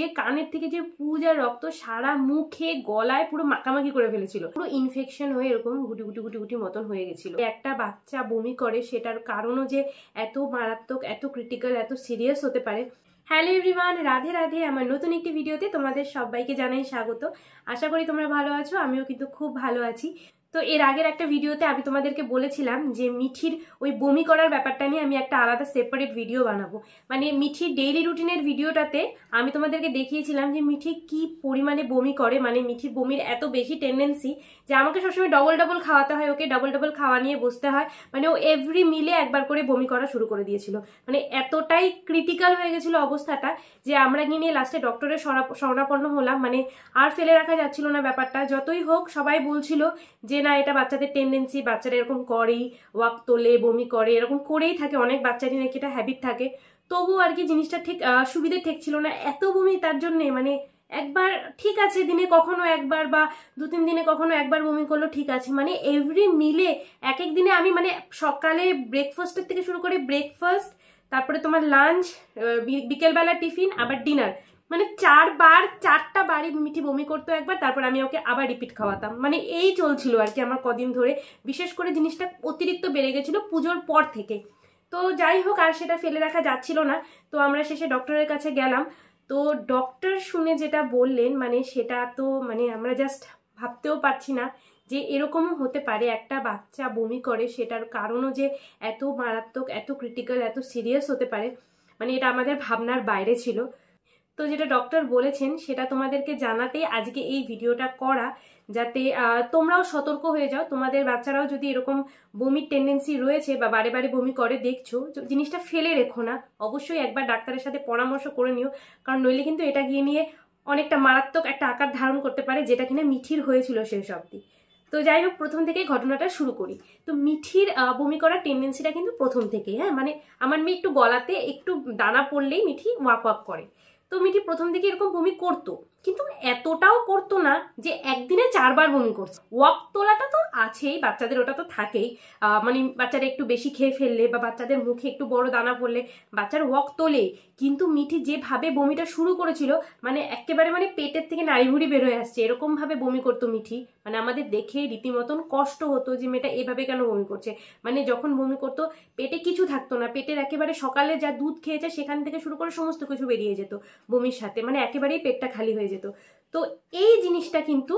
যে কানের থেকে যে পূজার রক্ত সারা মুখে গলায় পুরো মাখামাখি করে ফেলেছিল পুরো ইনফেকশন হয়ে এরকম গুটি গুটি গুটি গুটি মতন হয়ে গেছিল একটা বাচ্চা বমি করে সেটার কারণও যে এত মারাত্মক এত ক্রিটিক্যাল এত সিরিয়াস হতে পারে হ্যালো এভরিওয়ান রাধে রাধে আমার নতুন একটি ভিডিওতে তোমাদের সবাইকে জানাই স্বাগত আশা করি তোমরা ভালো আছো আমিও কিন্তু খুব ভালো আছি তো এর আগের একটা ভিডিওতে আমি তোমাদেরকে বলেছিলাম যে মিঠির ওই বমি করার ব্যাপারটা নিয়ে আমি একটা আলাদা সেপারেট ভিডিও বানাবো মানে মিঠির ডেইলি রুটিনের ভিডিওটাতে আমি তোমাদেরকে দেখিয়েছিলাম যে মিঠি কি পরিমাণে বমি করে মানে মিঠির বমির এত বেশি টেন্ডেন্সি যে আমাকে সবসময় ডবল ডবল খাওয়াতে হয় ওকে ডবল ডবল খাওয়া নিয়ে বসতে হয় মানে ও এভরি মিলে একবার করে বমি করা শুরু করে দিয়েছিল মানে এতটাই ক্রিটিক্যাল হয়ে গেছিল অবস্থাটা যে আমরা গিয়ে নিয়ে লাস্টে ডক্টরের শরণাপন্ন হলাম মানে আর ফেলে রাখা যাচ্ছিল না ব্যাপারটা যতই হোক সবাই বলছিল যে না এটা বাচ্চাদের টেন্ডেন্সি বাচ্চারা এরকম করেই ওয়াক তোলে বমি করে এরকম করেই থাকে অনেক বাচ্চারই নাকি এটা হ্যাবিট থাকে তবু আর কি জিনিসটা ঠিক সুবিধে ঠিক ছিল না এত বমি তার জন্যে মানে একবার ঠিক আছে দিনে কখনো একবার বা দু তিন দিনে কখনো একবার বমি করলো ঠিক আছে মানে এভরি মিলে এক এক দিনে আমি মানে সকালে ব্রেকফাস্টের থেকে শুরু করে ব্রেকফাস্ট তারপরে তোমার লাঞ্চ বিকেলবেলা টিফিন আবার ডিনার মানে চারবার চারটা বাড়ি মিঠি বমি করতো একবার তারপর আমি ওকে আবার রিপিট খাওয়াতাম মানে এই চলছিল আর কি আমার কদিন ধরে বিশেষ করে জিনিসটা অতিরিক্ত বেড়ে গেছিলো পুজোর পর থেকে তো যাই হোক আর সেটা ফেলে রাখা যাচ্ছিল না তো আমরা শেষে ডক্টরের কাছে গেলাম তো ডক্টর শুনে যেটা বললেন মানে সেটা তো মানে আমরা জাস্ট ভাবতেও পারছি না যে এরকমও হতে পারে একটা বাচ্চা বমি করে সেটার কারণও যে এত মারাত্মক এত ক্রিটিক্যাল এত সিরিয়াস হতে পারে মানে এটা আমাদের ভাবনার বাইরে ছিল তো যেটা ডক্টর বলেছেন সেটা তোমাদেরকে জানাতে আজকে এই ভিডিওটা করা যাতে তোমরাও সতর্ক হয়ে যাও তোমাদের বাচ্চারাও যদি এরকম বমির টেন্ডেন্সি রয়েছে বা বারে বারে বমি করে দেখছো জিনিসটা ফেলে রেখো না অবশ্যই একবার ডাক্তারের সাথে পরামর্শ করে নিও কারণ নইলে কিন্তু এটা গিয়ে নিয়ে অনেকটা মারাত্মক একটা আকার ধারণ করতে পারে যেটা কিনা মিঠির হয়েছিল সেই সবটি তো যাই হোক প্রথম থেকে ঘটনাটা শুরু করি তো মিঠির বমি করার টেন্ডেন্সিটা কিন্তু প্রথম থেকেই হ্যাঁ মানে আমার মেয়ে একটু গলাতে একটু দানা পড়লেই মিঠি ওয়াক ওয়াক করে তো মেয়েটি প্রথম দিকে এরকম বমি করতো কিন্তু এতটাও করতো না যে একদিনে চারবার বমি করছে ওয়াক তোলাটা তো আছেই বাচ্চাদের ওটা তো থাকেই মানে বাচ্চারা একটু বেশি খেয়ে ফেললে বা বাচ্চাদের মুখে একটু বড় দানা পড়লে বাচ্চার ওয়াক তোলে কিন্তু মিঠি যেভাবে বমিটা শুরু করেছিল মানে একেবারে মানে পেটের থেকে নাড়িভুড়ি বেরোয় আসছে এরকমভাবে বমি করতো মিঠি মানে আমাদের দেখে রীতিমতন কষ্ট হতো যে মেয়েটা এভাবে কেন বমি করছে মানে যখন বমি করতো পেটে কিছু থাকতো না পেটের একেবারে সকালে যা দুধ খেয়েছে সেখান থেকে শুরু করে সমস্ত কিছু বেরিয়ে যেত বমির সাথে মানে একেবারেই পেটটা খালি হয়ে যেত তো এই জিনিসটা কিন্তু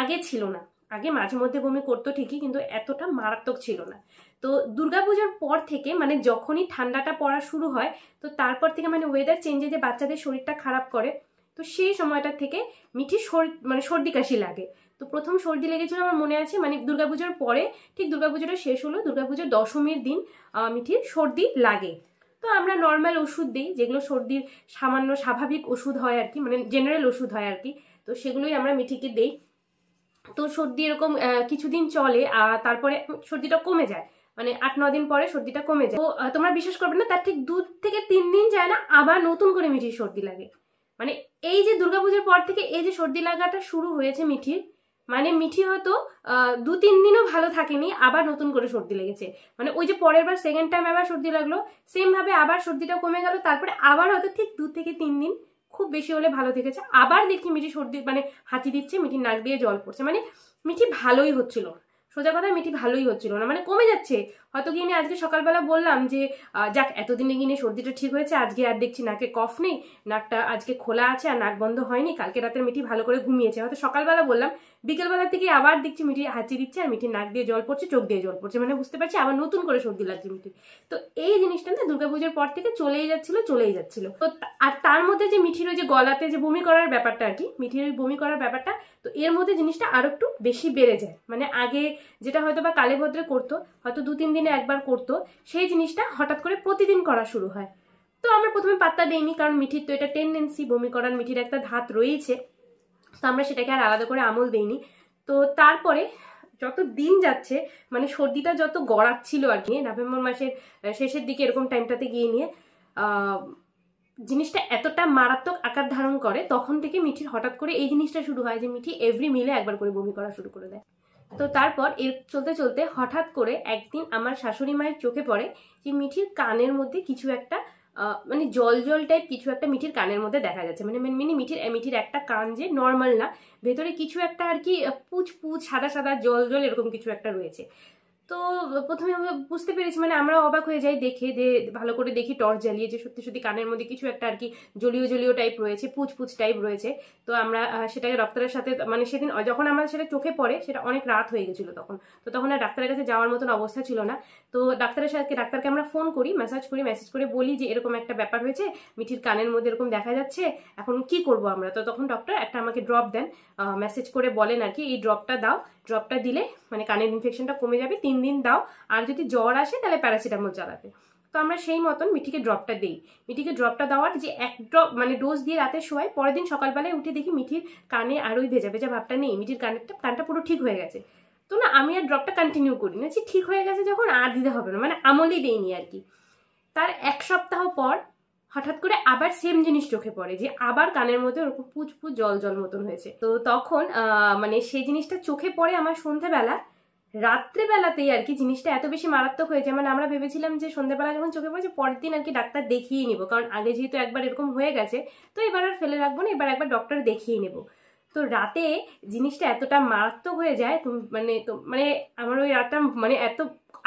আগে ছিল না আগে মাঝে মধ্যে বমি করতো ঠিকই কিন্তু এতটা মারাত্মক ছিল না তো দুর্গাপূজার পর থেকে মানে যখনই ঠান্ডাটা পড়া শুরু হয় তো তারপর থেকে মানে ওয়েদার চেঞ্জে যে বাচ্চাদের শরীরটা খারাপ করে তো সেই সময়টা থেকে মিঠি সর মানে সর্দি কাশি লাগে তো প্রথম সর্দি লেগেছিল আমার মনে আছে মানে দুর্গাপুজোর পরে ঠিক দুর্গাপুজোটা শেষ হলো দুর্গাপুজোর দশমীর দিন মিঠির সর্দি লাগে তো আমরা নর্মাল ওষুধ দিই যেগুলো সর্দির সামান্য স্বাভাবিক ওষুধ হয় আর কি মানে জেনারেল ওষুধ হয় আর কি তো সেগুলোই আমরা মিঠিকে দিই তো সর্দি এরকম কিছুদিন চলে তারপরে সর্দিটা কমে যায় মানে আট ন দিন পরে সর্দিটা কমে যায় তো তোমরা বিশ্বাস করবে না তার ঠিক দু থেকে তিন দিন যায় না আবার নতুন করে মিঠির সর্দি লাগে মানে এই যে দুর্গাপুজোর পর থেকে এই যে সর্দি লাগাটা শুরু হয়েছে মিঠির মানে মিঠি হয়তো দু তিন দিনও ভালো থাকেনি আবার নতুন করে সর্দি লেগেছে মানে ওই যে পরের বার সেকেন্ড টাইম আবার সর্দি লাগলো সেমভাবে আবার সর্দিটা কমে গেল তারপরে আবার হয়তো ঠিক দু থেকে তিন দিন খুব বেশি হলে ভালো থেকেছে আবার দেখি মিঠি সর্দি মানে হাঁচি দিচ্ছে মিঠির নাক দিয়ে জল পড়ছে মানে মিঠি ভালোই হচ্ছিল সোজা কথা মিঠি ভালোই হচ্ছিল না মানে কমে যাচ্ছে হয়তো গিয়ে আজকে সকালবেলা বললাম যে যাক এতদিনে গিয়ে সর্দিটা ঠিক হয়েছে আজকে আর দেখছি নাকে কফ নেই নাকটা আজকে খোলা আছে আর নাক বন্ধ হয়নি কালকে রাতে মিঠি ভালো করে ঘুমিয়েছে হয়তো সকালবেলা বললাম বিকেলবেলা থেকে আবার দেখছি মিঠি হাঁচি দিচ্ছে আর মিঠি নাক দিয়ে জল পড়ছে চোখ দিয়ে জল পড়ছে মানে বুঝতে পারছি আবার নতুন করে সর্দি লাগছে মিঠি তো এই জিনিসটা না দুর্গাপুজোর পর থেকে চলেই যাচ্ছিল চলেই যাচ্ছিল তো আর তার মধ্যে যে মিঠির ওই যে গলাতে যে বমি করার ব্যাপারটা আর কি মিঠির ওই বমি করার ব্যাপারটা তো এর মধ্যে জিনিসটা আরো একটু বেশি বেড়ে যায় মানে আগে যেটা হয়তো বা কালে ভদ্রে করতো হয়তো দু তিন দিনে একবার করতো সেই জিনিসটা হঠাৎ করে প্রতিদিন করা শুরু হয় তো আমরা প্রথমে পাত্তা দেইনি কারণ মিঠির তো এটা টেন্ডেন্সি বমি করার মিঠির একটা ধাত রয়েছে তো আমরা সেটাকে আর আলাদা করে আমল দিইনি তো তারপরে যত দিন যাচ্ছে মানে সর্দিটা যত গড়াচ্ছিল আর কি নভেম্বর মাসের শেষের দিকে এরকম টাইমটাতে গিয়ে নিয়ে জিনিসটা এতটা মারাত্মক আকার ধারণ করে তখন থেকে মিঠির হঠাৎ করে এই জিনিসটা শুরু হয় যে মিঠি এভরি মিলে একবার করে বমি করা শুরু করে দেয় তো তারপর এর চলতে চলতে হঠাৎ করে একদিন আমার শাশুড়ি মায়ের চোখে পড়ে যে মিঠির কানের মধ্যে কিছু একটা মানে জল জল টাইপ কিছু একটা মিঠির কানের মধ্যে দেখা যাচ্ছে মানে মিনি মিঠির মিঠির একটা কান যে নর্মাল না ভেতরে কিছু একটা আর কি পুচ পুচ সাদা সাদা জল জল এরকম কিছু একটা রয়েছে তো প্রথমে বুঝতে পেরেছি মানে আমরা অবাক হয়ে যাই দেখে যে ভালো করে দেখি টর্চ জ্বালিয়ে যে সত্যি সত্যি কানের মধ্যে কিছু একটা আর কি জলীয় জলীয় টাইপ রয়েছে পুচপুচ টাইপ রয়েছে তো আমরা সেটাকে ডাক্তারের সাথে মানে সেদিন যখন আমরা সেটা চোখে পড়ে সেটা অনেক রাত হয়ে গেছিলো তখন তো তখন আর ডাক্তারের কাছে যাওয়ার মতন অবস্থা ছিল না তো ডাক্তারের সাথে ডাক্তারকে আমরা ফোন করি মেসেজ করি মেসেজ করে বলি যে এরকম একটা ব্যাপার হয়েছে মিঠির কানের মধ্যে এরকম দেখা যাচ্ছে এখন কি করব আমরা তো তখন ডক্টর একটা আমাকে ড্রপ দেন মেসেজ করে বলেন আর কি এই ড্রপটা দাও ড্রপটা দিলে মানে কানের ইনফেকশনটা কমে যাবে তিন দিন দাও আর যদি জ্বর আসে তাহলে প্যারাসিটামল চালাতে তো আমরা সেই মতন মিঠিকে ড্রপটা দিই মিঠিকে ড্রপটা দেওয়ার যে এক ড্রপ মানে ডোজ দিয়ে রাতে শোয়াই পরের দিন সকালবেলায় উঠে দেখি মিঠির কানে আর ওই ভেজা ভেজা ভাবটা নেই মিঠির কানেরটা কানটা পুরো ঠিক হয়ে গেছে তো না আমি আর ড্রপটা কন্টিনিউ করি না যে ঠিক হয়ে গেছে যখন আর দিতে হবে না মানে আমলই দেইনি আর কি তার এক সপ্তাহ পর হঠাৎ করে আবার সেম জিনিস চোখে পড়ে যে আবার কানের মধ্যে ওরকম পুচ জল জল মতন হয়েছে তো তখন মানে সেই জিনিসটা চোখে পড়ে আমার সন্ধ্যাবেলা রাত্রেবেলাতেই আর কি জিনিসটা এত বেশি মারাত্মক হয়েছে মানে আমরা ভেবেছিলাম যে সন্ধ্যেবেলা যখন চোখে পড়েছে পরের দিন আর কি ডাক্তার দেখিয়ে নিব কারণ আগে যেহেতু একবার এরকম হয়ে গেছে তো এবার আর ফেলে রাখবো না এবার একবার ডক্টর দেখিয়ে নেব তো রাতে জিনিসটা এতটা মারাত্মক হয়ে যায় মানে তো মানে আমার ওই রাতটা মানে এত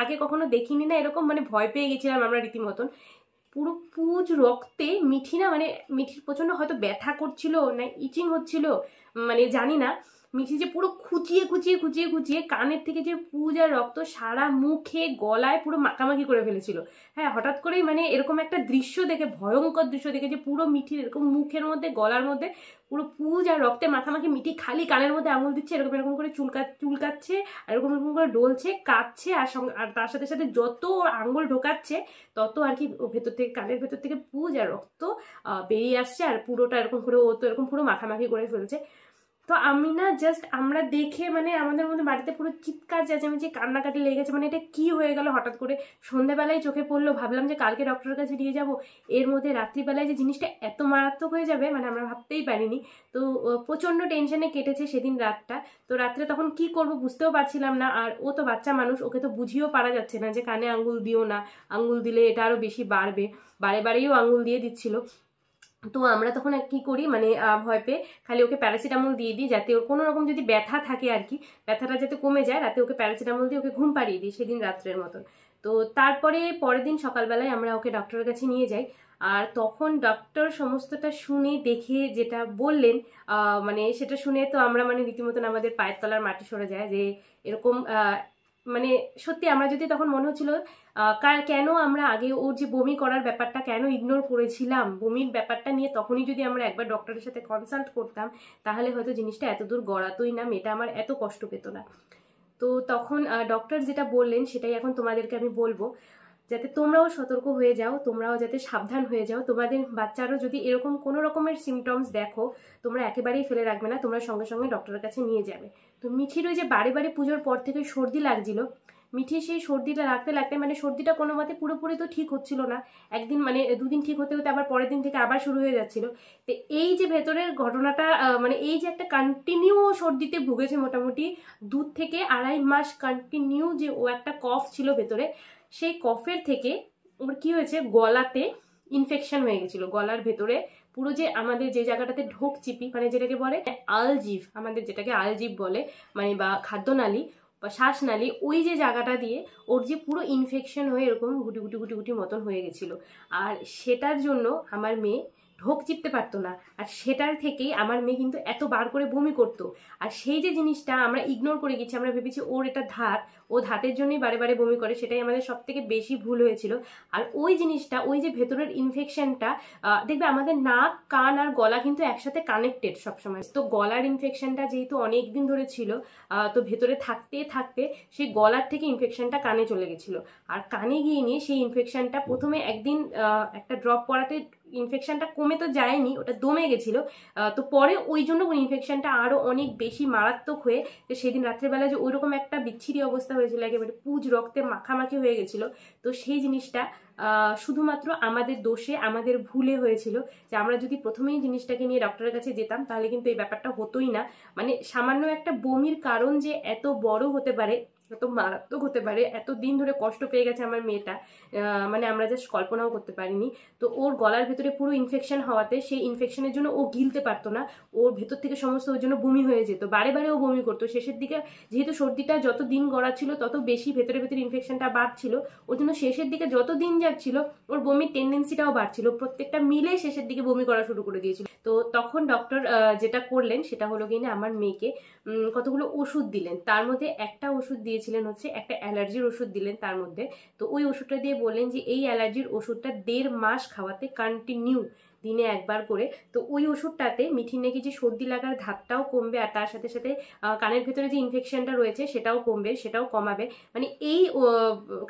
আগে কখনো দেখিনি না এরকম মানে ভয় পেয়ে গেছিলাম আমরা রীতিমতন পুরো পুজ রক্তে মিঠি না মানে মিঠির প্রচণ্ড হয়তো ব্যথা করছিল না ইচিং হচ্ছিল মানে জানি না মিক্সি যে পুরো খুঁচিয়ে খুঁচিয়ে খুঁচিয়ে খুঁচিয়ে কানের থেকে যে পূজার রক্ত সারা মুখে গলায় পুরো মাখামাখি করে ফেলেছিল হ্যাঁ হঠাৎ করেই মানে এরকম একটা দৃশ্য দেখে ভয়ঙ্কর দৃশ্য দেখে যে পুরো মিঠির এরকম মুখের মধ্যে গলার মধ্যে পুরো পুজ আর রক্তে মাখামাখি মিঠি খালি কানের মধ্যে আঙুল দিচ্ছে এরকম এরকম করে চুলকা চুলকাচ্ছে আর এরকম এরকম করে ডলছে কাঁদছে আর সঙ্গে আর তার সাথে সাথে যত আঙুল ঢোকাচ্ছে তত আর কি ভেতর থেকে কানের ভেতর থেকে পুজ আর রক্ত বেরিয়ে আসছে আর পুরোটা এরকম করে ও তো এরকম পুরো মাখামাখি করে ফেলছে তো আমি না জাস্ট আমরা দেখে মানে আমাদের মধ্যে বাড়িতে পুরো চিৎকার যাচ্ছে আমি যে কান্নাকাটি লেগে গেছে মানে এটা কি হয়ে গেল হঠাৎ করে সন্ধ্যেবেলায় চোখে পড়লো ভাবলাম যে কালকে ডক্টরের কাছে নিয়ে যাব এর মধ্যে রাত্রিবেলায় যে জিনিসটা এত মারাত্মক হয়ে যাবে মানে আমরা ভাবতেই পারিনি তো প্রচণ্ড টেনশনে কেটেছে সেদিন রাতটা তো রাত্রে তখন কি করব বুঝতেও পারছিলাম না আর ও তো বাচ্চা মানুষ ওকে তো বুঝিয়েও পারা যাচ্ছে না যে কানে আঙ্গুল দিও না আঙ্গুল দিলে এটা আরও বেশি বাড়বে বারে বারেও আঙ্গুল দিয়ে দিচ্ছিল তো আমরা তখন কি করি মানে ভয় পেয়ে খালি ওকে প্যারাসিটামল দিয়ে দিই যাতে ওর কোনো রকম যদি ব্যথা থাকে আর কি ব্যথাটা যাতে কমে যায় রাতে ওকে প্যারাসিটামল দিয়ে ওকে ঘুম পাড়িয়ে দিই সেদিন রাত্রের মতন তো তারপরে পরের দিন সকালবেলায় আমরা ওকে ডক্টরের কাছে নিয়ে যাই আর তখন ডক্টর সমস্তটা শুনে দেখে যেটা বললেন মানে সেটা শুনে তো আমরা মানে রীতিমতন আমাদের পায়ের তলার মাটি সরে যায় যে এরকম মানে সত্যি আমরা যদি তখন মনে হচ্ছিল কেন আমরা আগে ওর যে বমি করার ব্যাপারটা কেন ইগনোর করেছিলাম বমির ব্যাপারটা নিয়ে তখনই যদি আমরা একবার ডক্টরের সাথে কনসাল্ট করতাম তাহলে হয়তো জিনিসটা এত দূর গড়াতোই না মেয়েটা আমার এত কষ্ট পেত না তো তখন ডক্টর যেটা বললেন সেটাই এখন তোমাদেরকে আমি বলবো যাতে তোমরাও সতর্ক হয়ে যাও তোমরাও যাতে সাবধান হয়ে যাও তোমাদের বাচ্চারও যদি এরকম কোনো রকমের সিমটমস দেখো তোমরা একেবারেই ফেলে রাখবে না তোমরা সঙ্গে সঙ্গে ডক্টরের কাছে নিয়ে যাবে তো মিঠির ওই যে বারে বারে পুজোর পর থেকে সর্দি লাগছিল মিঠি সেই সর্দিটা লাগতে লাগতে মানে সর্দিটা কোনো মতে পুরোপুরি তো ঠিক হচ্ছিল না একদিন মানে দুদিন ঠিক হতে হতে আবার পরের দিন থেকে আবার শুরু হয়ে যাচ্ছিল তো এই যে ভেতরের ঘটনাটা মানে এই যে একটা কন্টিনিউ সর্দিতে ভুগেছে মোটামুটি দু থেকে আড়াই মাস কন্টিনিউ যে ও একটা কফ ছিল ভেতরে সেই কফের থেকে ওর কি হয়েছে গলাতে ইনফেকশন হয়ে গেছিল গলার ভেতরে পুরো যে আমাদের যে জায়গাটাতে ঢোক চিপি মানে যেটাকে বলে আলজিভ আমাদের যেটাকে আলজিভ বলে মানে বা খাদ্যনালী বা শ্বাসনালী ওই যে জায়গাটা দিয়ে ওর যে পুরো ইনফেকশন হয়ে এরকম গুটি গুটি গুটি গুটি মতন হয়ে গেছিলো আর সেটার জন্য আমার মেয়ে ঢোক চিপতে পারতো না আর সেটার থেকেই আমার মেয়ে কিন্তু এত বার করে বমি করত আর সেই যে জিনিসটা আমরা ইগনোর করে গেছি আমরা ভেবেছি ওর এটা ধাত ও ধাতের জন্যই বারে বারে বমি করে সেটাই আমাদের সব থেকে বেশি ভুল হয়েছিল আর ওই জিনিসটা ওই যে ভেতরের ইনফেকশনটা দেখবে আমাদের নাক কান আর গলা কিন্তু একসাথে কানেক্টেড সবসময় তো গলার ইনফেকশনটা যেহেতু অনেক দিন ধরে ছিল তো ভেতরে থাকতে থাকতে সেই গলার থেকে ইনফেকশনটা কানে চলে গেছিলো আর কানে গিয়ে নিয়ে সেই ইনফেকশনটা প্রথমে একদিন একটা ড্রপ পড়াতে ইনফেকশনটা কমে তো যায়নি ওটা দমে গেছিলো তো পরে ওই জন্য ওই ইনফেকশনটা আরও অনেক বেশি মারাত্মক হয়ে যে সেদিন রাত্রেবেলা যে ওইরকম একটা বিচ্ছিরি অবস্থা হয়েছিল একেবারে পুজ রক্তে মাখামাখি হয়ে গেছিলো তো সেই জিনিসটা শুধুমাত্র আমাদের দোষে আমাদের ভুলে হয়েছিল যে আমরা যদি প্রথমেই জিনিসটাকে নিয়ে ডক্টরের কাছে যেতাম তাহলে কিন্তু এই ব্যাপারটা হতোই না মানে সামান্য একটা বমির কারণ যে এত বড় হতে পারে এত মারাত্মক হতে পারে এত দিন ধরে কষ্ট পেয়ে গেছে আমার মেয়েটা মানে আমরা জাস্ট কল্পনাও করতে পারিনি তো ওর গলার ভেতরে পুরো ইনফেকশন হওয়াতে সেই ইনফেকশনের জন্য ও গিলতে পারতো না ওর ভেতর থেকে সমস্ত ওর জন্য বমি হয়ে যেত বারে বারে ও বমি করতো শেষের দিকে যেহেতু সর্দিটা যত দিন ছিল তত বেশি ভেতরে ভেতরে ইনফেকশনটা বাড়ছিল ওর জন্য শেষের দিকে যত দিন যাচ্ছিল ওর বমির টেন্ডেন্সিটাও বাড়ছিল প্রত্যেকটা মিলে শেষের দিকে বমি করা শুরু করে দিয়েছিল তো তখন ডক্টর যেটা করলেন সেটা হলো কিনা আমার মেয়েকে কতগুলো ওষুধ দিলেন তার মধ্যে একটা ওষুধ দিয়েছে দিয়েছিলেন হচ্ছে একটা অ্যালার্জির ওষুধ দিলেন তার মধ্যে তো ওই ওষুধটা দিয়ে বললেন যে এই অ্যালার্জির ওষুধটা দেড় মাস খাওয়াতে কন্টিনিউ দিনে একবার করে তো ওই ওষুধটাতে মিঠির নাকি যে সর্দি লাগার ধাপটাও কমবে আর তার সাথে সাথে কানের ভেতরে যে ইনফেকশনটা রয়েছে সেটাও কমবে সেটাও কমাবে মানে এই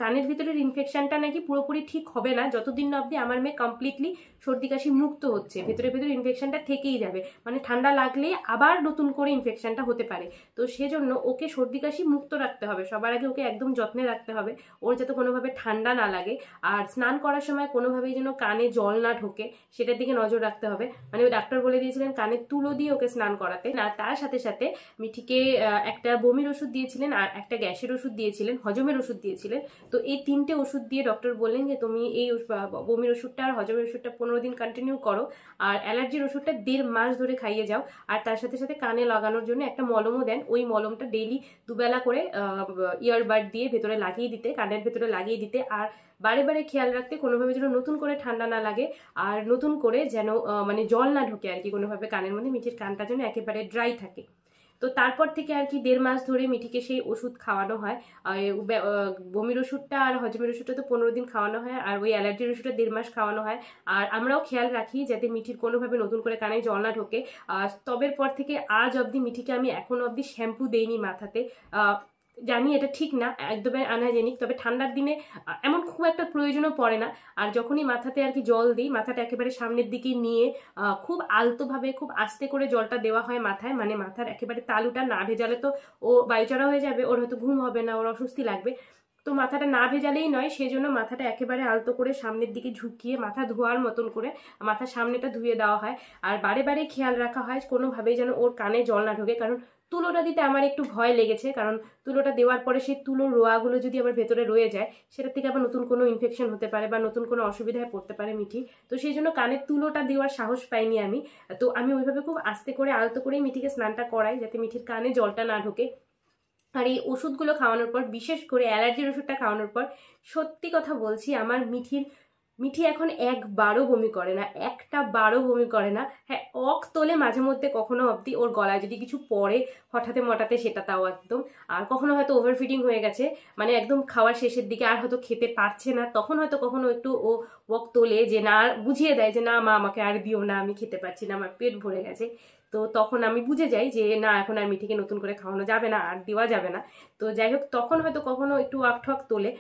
কানের ভিতরের ইনফেকশনটা নাকি পুরোপুরি ঠিক হবে না যতদিন না অবধি আমার মেয়ে কমপ্লিটলি সর্দি কাশি মুক্ত হচ্ছে ভেতরে ভেতরে ইনফেকশনটা থেকেই যাবে মানে ঠান্ডা লাগলে আবার নতুন করে ইনফেকশনটা হতে পারে তো সেজন্য ওকে সর্দি কাশি মুক্ত রাখতে হবে সবার আগে ওকে একদম যত্নে রাখতে হবে ওর যাতে কোনোভাবে ঠান্ডা না লাগে আর স্নান করার সময় কোনোভাবেই যেন কানে জল না ঢোকে সেটা দিকে নজর রাখতে হবে মানে ডাক্তার বলে দিয়েছিলেন কানে তুলো দিয়ে ওকে স্নান করাতে আর তার সাথে সাথে মিঠিকে একটা বমির ওষুধ দিয়েছিলেন আর একটা গ্যাসের ওষুধ দিয়েছিলেন হজমের ওষুধ দিয়েছিলেন তো এই তিনটে ওষুধ দিয়ে ডক্টর বললেন যে তুমি এই বমির ওষুধটা আর হজমের ওষুধটা পনেরো দিন কন্টিনিউ করো আর অ্যালার্জির ওষুধটা দেড় মাস ধরে খাইয়ে যাও আর তার সাথে সাথে কানে লাগানোর জন্য একটা মলমও দেন ওই মলমটা ডেইলি দুবেলা করে ইয়ারবার্ড দিয়ে ভেতরে লাগিয়ে দিতে কানের ভেতরে লাগিয়ে দিতে আর বারে বারে খেয়াল রাখতে কোনোভাবে যেন নতুন করে ঠান্ডা না লাগে আর নতুন করে যেন মানে জল না ঢোকে আর কি কোনোভাবে কানের মধ্যে মিঠির কানটা যেন একেবারে ড্রাই থাকে তো তারপর থেকে আর কি দেড় মাস ধরে মিঠিকে সেই ওষুধ খাওয়ানো হয় বমির ওষুধটা আর হজমের ওষুধটা তো পনেরো দিন খাওয়ানো হয় আর ওই অ্যালার্জির ওষুধটা দেড় মাস খাওয়ানো হয় আর আমরাও খেয়াল রাখি যাতে মিঠির কোনোভাবে নতুন করে কানে জল না ঢোকে তবের পর থেকে আজ অবধি মিঠিকে আমি এখন অবধি শ্যাম্পু দেইনি মাথাতে জানি এটা ঠিক না একদমই আনহাইজেনিক তবে ঠান্ডার দিনে এমন খুব একটা প্রয়োজনও পড়ে না আর যখনই মাথাতে আর কি জল দিই মাথাটা একেবারে সামনের দিকে নিয়ে খুব আলতোভাবে খুব আস্তে করে জলটা দেওয়া হয় মাথায় মানে মাথার একেবারে তালুটা না ভেজালে তো ও বায়ুচড়া হয়ে যাবে ওর হয়তো ঘুম হবে না ওর অস্বস্তি লাগবে তো মাথাটা না ভেজালেই নয় সেই জন্য মাথাটা একেবারে আলতো করে সামনের দিকে ঝুঁকিয়ে মাথা ধোয়ার মতন করে মাথার সামনেটা ধুয়ে দেওয়া হয় আর বারে বারে খেয়াল রাখা হয় কোনোভাবেই যেন ওর কানে জল না ঢোকে কারণ তুলোটা দিতে আমার একটু ভয় লেগেছে কারণ তুলোটা দেওয়ার পরে সেই তুলোর রোয়াগুলো যদি আবার ভেতরে রয়ে যায় সেটা থেকে আবার নতুন কোনো ইনফেকশন হতে পারে বা নতুন কোনো অসুবিধায় পড়তে পারে মিঠি তো সেই জন্য কানের তুলোটা দেওয়ার সাহস পাইনি আমি তো আমি ওইভাবে খুব আস্তে করে আলতো করেই মিঠিকে স্নানটা করাই যাতে মিঠির কানে জলটা না ঢোকে আর এই ওষুধগুলো খাওয়ানোর পর বিশেষ করে অ্যালার্জির ওষুধটা খাওয়ানোর পর সত্যি কথা বলছি আমার মিঠির মিঠি এখন একবারও বমি করে না একটা বারও বমি করে না হ্যাঁ অক তোলে মাঝে মধ্যে কখনো অবধি ওর গলায় যদি কিছু পড়ে হঠাতে মঠাতে সেটা তাও একদম আর কখনো হয়তো ওভারফিটিং হয়ে গেছে মানে একদম খাওয়ার শেষের দিকে আর হয়তো খেতে পারছে না তখন হয়তো কখনো একটু ও অক তোলে যে না বুঝিয়ে দেয় যে না মা আমাকে আর দিও না আমি খেতে পারছি না আমার পেট ভরে গেছে তো তখন আমি বুঝে যাই যে না এখন আর মিঠিকে নতুন করে খাওয়ানো যাবে না আর দেওয়া যাবে না তো যাই হোক তখন হয়তো কখনো একটু আকঠক ঠক তোলে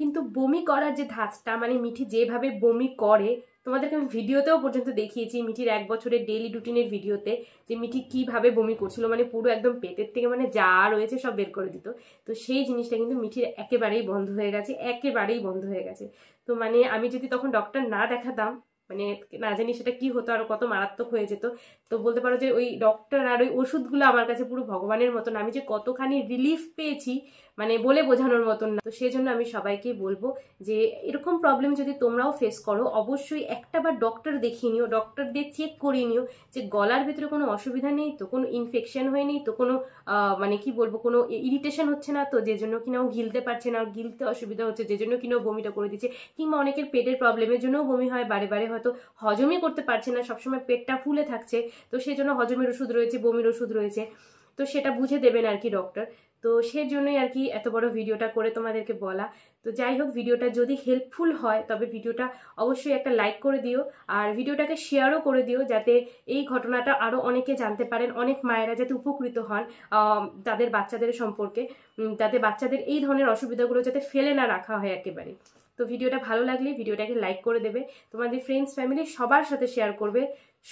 কিন্তু বমি করার যে ধাঁচটা মানে মিঠি যেভাবে বমি করে তোমাদেরকে আমি ভিডিওতেও পর্যন্ত দেখিয়েছি মিঠির এক বছরের ডেলি রুটিনের ভিডিওতে যে মিঠি কিভাবে বমি করছিল মানে পুরো একদম পেটের থেকে মানে যা রয়েছে সব বের করে দিত তো সেই জিনিসটা কিন্তু মিঠির একেবারেই বন্ধ হয়ে গেছে একেবারেই বন্ধ হয়ে গেছে তো মানে আমি যদি তখন ডক্টর না দেখাতাম মানে না জানি সেটা কি হতো আর কত মারাত্মক হয়ে যেত তো বলতে পারো যে ওই ডক্টর আর ওই ওষুধগুলো আমার কাছে পুরো ভগবানের মতন আমি যে কতখানি রিলিফ পেয়েছি মানে বলে বোঝানোর মতন না তো সেই জন্য আমি সবাইকে বলবো যে এরকম প্রবলেম যদি তোমরাও ফেস করো অবশ্যই একটা বার ডক্টর দেখিয়ে নিও ডক্টর দিয়ে চেক করিয়ে নিও যে গলার ভিতরে কোনো অসুবিধা নেই তো কোনো ইনফেকশন হয়ে নেই তো কোনো মানে কি বলবো কোনো ইরিটেশন হচ্ছে না তো যে জন্য কিনা ও গিলতে পারছে না গিলতে অসুবিধা হচ্ছে যে জন্য কিনা বমিটা করে দিচ্ছে কিংবা অনেকের পেটের প্রবলেমের জন্যও বমি হয় বারে বারে হয়তো হজমই করতে পারছে না সবসময় পেটটা ফুলে থাকছে তো সেই জন্য হজমের ওষুধ রয়েছে বমির ওষুধ রয়েছে তো সেটা বুঝে দেবেন আর কি ডক্টর তো জন্যই আর কি এত বড় ভিডিওটা করে তোমাদেরকে বলা তো যাই হোক ভিডিওটা যদি হেল্পফুল হয় তবে ভিডিওটা অবশ্যই একটা লাইক করে দিও আর ভিডিওটাকে শেয়ারও করে দিও যাতে এই ঘটনাটা আরও অনেকে জানতে পারেন অনেক মায়েরা যাতে উপকৃত হন তাদের বাচ্চাদের সম্পর্কে তাদের বাচ্চাদের এই ধরনের অসুবিধাগুলো যাতে ফেলে না রাখা হয় একেবারে তো ভিডিওটা ভালো লাগলে ভিডিওটাকে লাইক করে দেবে তোমাদের ফ্রেন্ডস ফ্যামিলি সবার সাথে শেয়ার করবে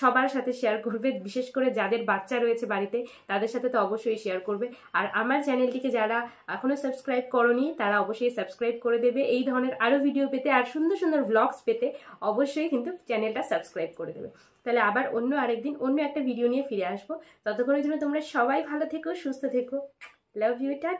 সবার সাথে শেয়ার করবে বিশেষ করে যাদের বাচ্চা রয়েছে বাড়িতে তাদের সাথে তো অবশ্যই শেয়ার করবে আর আমার চ্যানেলটিকে যারা এখনও সাবস্ক্রাইব করনি তারা অবশ্যই সাবস্ক্রাইব করে দেবে এই ধরনের আরও ভিডিও পেতে আর সুন্দর সুন্দর ব্লগস পেতে অবশ্যই কিন্তু চ্যানেলটা সাবস্ক্রাইব করে দেবে তাহলে আবার অন্য আরেকদিন অন্য একটা ভিডিও নিয়ে ফিরে আসবো ততক্ষণের জন্য তোমরা সবাই ভালো থেকো সুস্থ থেকো লাভ ইউ টাট